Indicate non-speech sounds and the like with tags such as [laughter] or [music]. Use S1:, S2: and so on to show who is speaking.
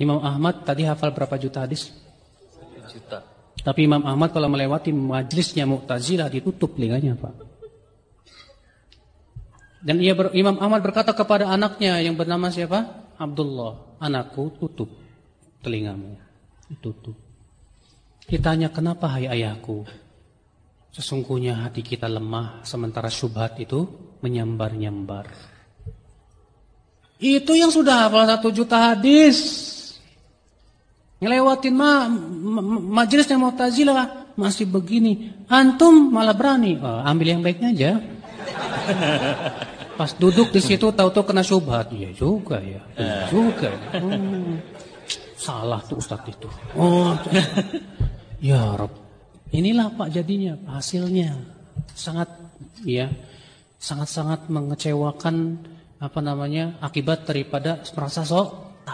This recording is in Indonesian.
S1: Imam Ahmad tadi hafal berapa juta hadis? Juta. Tapi Imam Ahmad kalau melewati majlisnya Mu'tazilah ditutup telinganya, Pak. Dan ia ber, Imam Ahmad berkata kepada anaknya yang bernama siapa? Abdullah, anakku tutup telingamu. Tutup. Ditanya kenapa hai ayahku? Sesungguhnya hati kita lemah sementara syubhat itu menyambar-nyambar. Itu yang sudah hafal satu juta hadis. Ngelewatin ma majelisnya tazila masih begini. Antum malah berani. Oh, ambil yang baiknya aja. [laughs] Pas duduk di situ tahu-tahu kena syubhat. ya juga ya. Iya eh. juga. Ya. [laughs] Hmm. Salah tuh ustaz itu. Oh. ya Rob. Inilah Pak jadinya, hasilnya sangat ya sangat-sangat mengecewakan apa namanya akibat daripada merasa sok